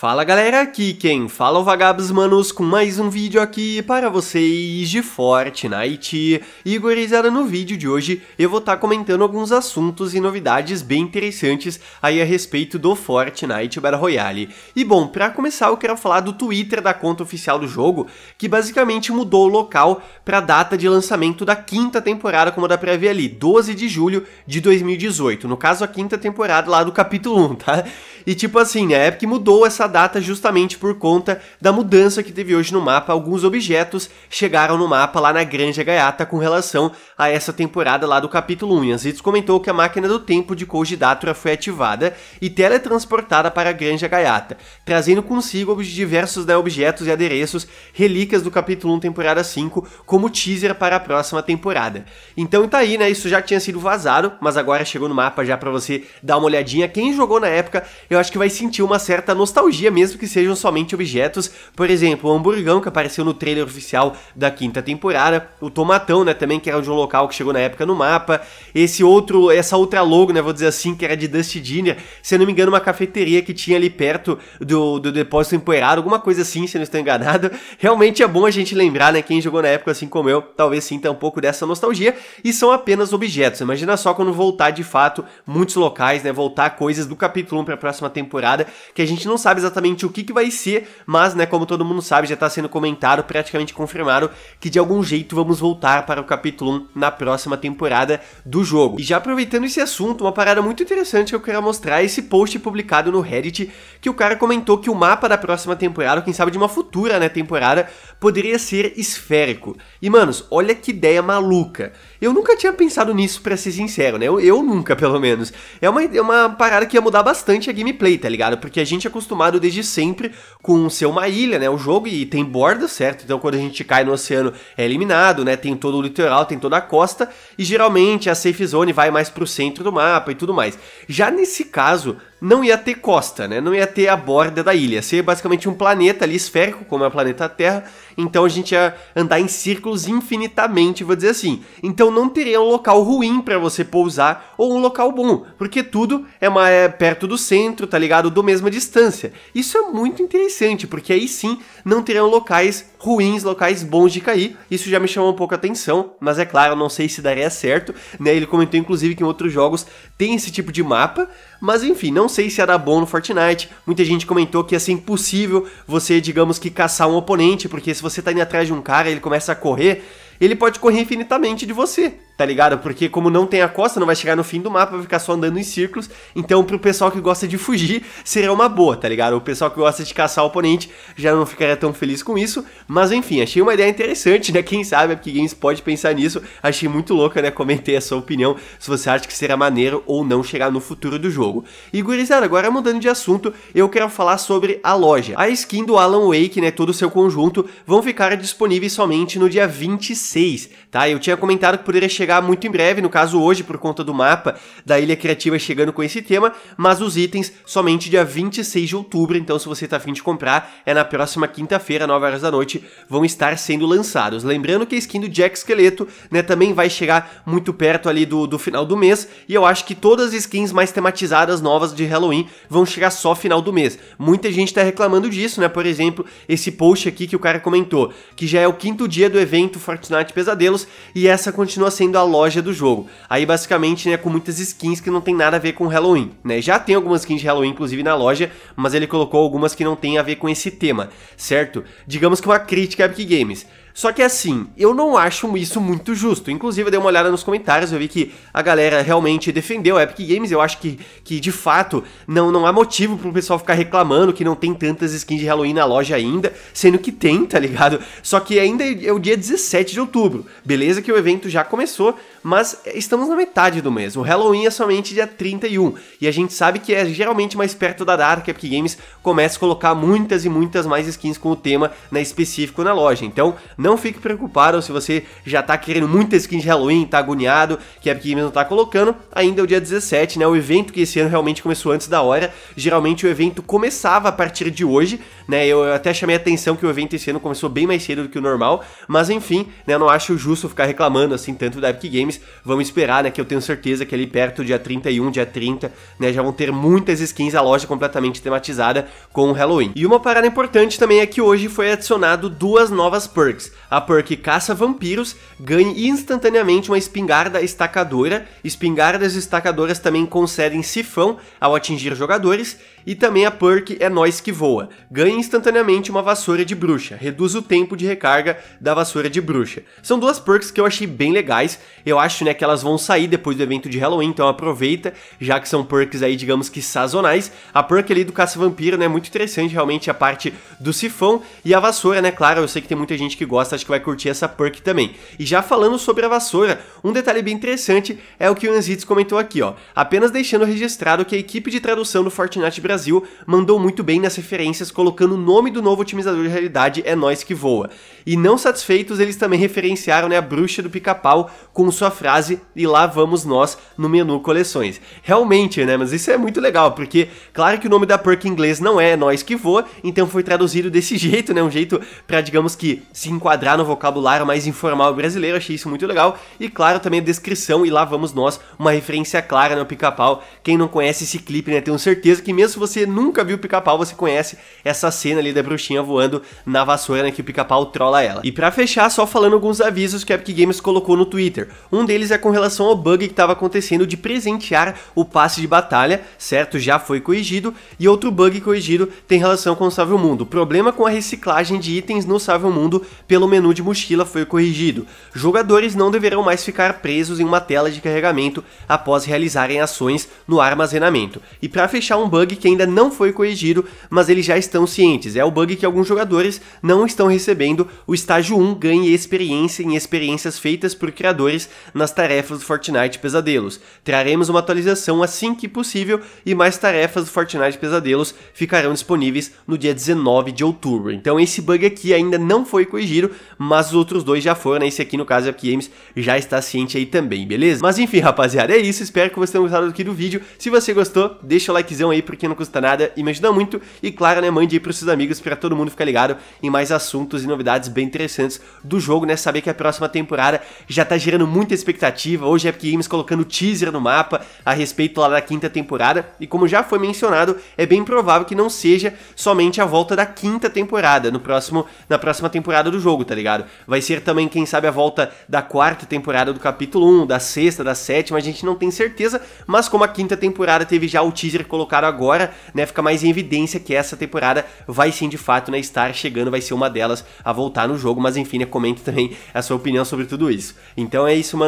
Fala galera, aqui quem fala é o Vagabos Manos com mais um vídeo aqui para vocês de Fortnite. E gurizada, no vídeo de hoje eu vou estar tá comentando alguns assuntos e novidades bem interessantes aí a respeito do Fortnite Battle Royale. E bom, para começar eu quero falar do Twitter da conta oficial do jogo, que basicamente mudou o local para a data de lançamento da quinta temporada, como dá pra ver ali, 12 de julho de 2018, no caso a quinta temporada lá do capítulo 1, tá? E tipo assim, a é Epic mudou essa data justamente por conta da mudança que teve hoje no mapa. Alguns objetos chegaram no mapa lá na Granja Gaiata com relação a essa temporada lá do capítulo 1. Yanzitsu comentou que a máquina do tempo de Koji Datura foi ativada e teletransportada para a Granja Gaiata, trazendo consigo diversos né, objetos e adereços, relíquias do capítulo 1 temporada 5, como teaser para a próxima temporada. Então tá aí, né? Isso já tinha sido vazado, mas agora chegou no mapa já para você dar uma olhadinha. Quem jogou na época, eu acho que vai sentir uma certa nostalgia mesmo que sejam somente objetos. Por exemplo, o hamburgão que apareceu no trailer oficial da quinta temporada, o tomatão, né, também que era de um local que chegou na época no mapa, esse outro, essa outra logo, né, vou dizer assim, que era de Dusty Dinner, se eu não me engano, uma cafeteria que tinha ali perto do, do depósito empoeirado, alguma coisa assim, se eu não estou enganado. Realmente é bom a gente lembrar, né, quem jogou na época assim como eu, talvez sinta um pouco dessa nostalgia, e são apenas objetos. Imagina só quando voltar de fato muitos locais, né, voltar coisas do capítulo 1 para a próxima temporada, que a gente não sabe exatamente o que, que vai ser, mas, né, como todo mundo sabe, já está sendo comentado, praticamente confirmado, que de algum jeito vamos voltar para o capítulo 1 na próxima temporada do jogo. E já aproveitando esse assunto, uma parada muito interessante que eu quero mostrar é esse post publicado no Reddit, que o cara comentou que o mapa da próxima temporada, ou quem sabe de uma futura, né, temporada, poderia ser esférico. E, manos, olha que ideia maluca. Eu nunca tinha pensado nisso, para ser sincero, né? Eu, eu nunca, pelo menos. É uma, é uma parada que ia mudar bastante a gameplay, tá ligado? Porque a gente é acostumado desde sempre com ser uma ilha, né? O jogo e tem borda, certo? Então quando a gente cai no oceano é eliminado, né? Tem todo o litoral, tem toda a costa e geralmente a safe zone vai mais pro centro do mapa e tudo mais. Já nesse caso, não ia ter costa, né? Não ia ter a borda da ilha. Seria basicamente um planeta ali esférico, como é o planeta Terra. Então a gente ia andar em círculos infinitamente, vou dizer assim. Então não teria um local ruim para você pousar ou um local bom, porque tudo é, uma, é perto do centro, tá ligado? Do mesma distância. Isso é muito interessante, porque aí sim não teriam locais ruins, locais bons de cair. Isso já me chamou um pouco a atenção, mas é claro, não sei se daria certo, né? Ele comentou inclusive que em outros jogos tem esse tipo de mapa, mas enfim, não sei se era bom no Fortnite. Muita gente comentou que ia ser impossível você, digamos que, caçar um oponente, porque se você tá indo atrás de um cara e ele começa a correr, ele pode correr infinitamente de você tá ligado? Porque como não tem a costa, não vai chegar no fim do mapa, vai ficar só andando em círculos. Então, pro pessoal que gosta de fugir, seria uma boa, tá ligado? O pessoal que gosta de caçar o oponente já não ficaria tão feliz com isso. Mas enfim, achei uma ideia interessante, né? Quem sabe a Epic Games pode pensar nisso. Achei muito louca, né? Comentei a sua opinião, se você acha que será maneiro ou não chegar no futuro do jogo. E gurizada, agora mudando de assunto, eu quero falar sobre a loja. A skin do Alan Wake, né, todo o seu conjunto, vão ficar disponíveis somente no dia 26, tá? Eu tinha comentado que poderia chegar chegar muito em breve, no caso hoje, por conta do mapa da Ilha Criativa chegando com esse tema, mas os itens somente dia 26 de outubro, então se você está afim de comprar, é na próxima quinta-feira, 9 horas da noite, vão estar sendo lançados. Lembrando que a skin do Jack Esqueleto, né, também vai chegar muito perto ali do, do final do mês, e eu acho que todas as skins mais tematizadas novas de Halloween vão chegar só final do mês. Muita gente está reclamando disso, né, por exemplo, esse post aqui que o cara comentou, que já é o quinto dia do evento Fortnite Pesadelos, e essa continua sendo da loja do jogo. Aí basicamente, né, com muitas skins que não tem nada a ver com Halloween, né? Já tem algumas skins de Halloween inclusive na loja, mas ele colocou algumas que não tem a ver com esse tema, certo? Digamos que uma crítica a Epic Games. Só que assim, eu não acho isso muito justo. Inclusive, eu dei uma olhada nos comentários, eu vi que a galera realmente defendeu a Epic Games. Eu acho que, que de fato, não, não há motivo pro pessoal ficar reclamando que não tem tantas skins de Halloween na loja ainda, sendo que tem, tá ligado? Só que ainda é o dia 17 de outubro. Beleza que o evento já começou, mas estamos na metade do mês. O Halloween é somente dia 31 e a gente sabe que é geralmente mais perto da data que a Epic Games começa a colocar muitas e muitas mais skins com o tema né, específico na loja. Então não fique preocupado se você já está querendo muita skin de Halloween, está agoniado que a Epic Games não está colocando. Ainda é o dia 17, né? O evento que esse ano realmente começou antes da hora. Geralmente o evento começava a partir de hoje, né? Eu até chamei a atenção que o evento esse ano começou bem mais cedo do que o normal, mas enfim, né? Eu não acho justo ficar reclamando assim tanto da Epic Games games. Vamos esperar, né? Que eu tenho certeza que ali perto, dia 31, dia 30, né? Já vão ter muitas skins, a loja completamente tematizada com o Halloween. E uma parada importante também é que hoje foi adicionado duas novas perks. A perk Caça Vampiros ganhe instantaneamente uma espingarda estacadora. Espingardas estacadoras também concedem sifão ao atingir jogadores. E também a perk É Nós Que Voa. Ganhe instantaneamente uma vassoura de bruxa. Reduz o tempo de recarga da vassoura de bruxa. São duas perks que eu achei bem legais. Eu eu acho, né, que elas vão sair depois do evento de Halloween, então aproveita, já que são perks aí, digamos que sazonais. A perk ali do caça-vampiro, né, muito interessante realmente a parte do sifão e a vassoura, né, claro, eu sei que tem muita gente que gosta, acho que vai curtir essa perk também. E já falando sobre a vassoura, um detalhe bem interessante é o que o Anzitz comentou aqui, ó, apenas deixando registrado que a equipe de tradução do Fortnite Brasil mandou muito bem nas referências, colocando o nome do novo otimizador de realidade, é nós que voa. E não satisfeitos, eles também referenciaram, né, a bruxa do pica-pau com sua a frase e lá vamos nós no menu coleções. Realmente, né? Mas isso é muito legal, porque claro que o nome da perk em inglês não é Nós Que Voa, então foi traduzido desse jeito, né? Um jeito para digamos que, se enquadrar no vocabulário mais informal brasileiro, achei isso muito legal. E claro, também a descrição e lá vamos nós, uma referência clara no né, pica-pau. Quem não conhece esse clipe, né? Tenho certeza que mesmo se você nunca viu o pica-pau, você conhece essa cena ali da bruxinha voando na vassoura, né? Que o pica-pau trola ela. E para fechar, só falando alguns avisos que a Epic Games colocou no Twitter. Um um deles é com relação ao bug que estava acontecendo de presentear o passe de batalha, certo? Já foi corrigido. E outro bug corrigido tem relação com o Salve Mundo. O problema com a reciclagem de itens no Salve Mundo pelo menu de mochila foi corrigido. Jogadores não deverão mais ficar presos em uma tela de carregamento após realizarem ações no armazenamento. E para fechar um bug que ainda não foi corrigido, mas eles já estão cientes, é o bug que alguns jogadores não estão recebendo, o estágio 1 ganhe experiência em experiências feitas por criadores nas tarefas do Fortnite Pesadelos. Traremos uma atualização assim que possível e mais tarefas do Fortnite Pesadelos ficarão disponíveis no dia 19 de outubro. Então esse bug aqui ainda não foi corrigido, mas os outros dois já foram, né? esse aqui no caso Up é Games já está ciente aí também, beleza? Mas enfim, rapaziada, é isso, espero que vocês tenham gostado aqui do vídeo. Se você gostou, deixa o likezão aí porque não custa nada e me ajuda muito. E claro, né, mande aí para os seus amigos para todo mundo ficar ligado em mais assuntos e novidades bem interessantes do jogo, né? Saber que a próxima temporada já tá gerando muita expectativa. Hoje a Epic Games colocando teaser no mapa a respeito lá da quinta temporada. E como já foi mencionado, é bem provável que não seja somente a volta da quinta temporada no próximo, na próxima temporada do jogo, tá ligado? Vai ser também, quem sabe, a volta da quarta temporada do capítulo 1, da sexta, da sétima, a gente não tem certeza, mas como a quinta temporada teve já o teaser colocado agora, né, fica mais em evidência que essa temporada vai sim de fato né, estar chegando, vai ser uma delas a voltar no jogo, mas enfim, né, comente também a sua opinião sobre tudo isso. Então é isso, mano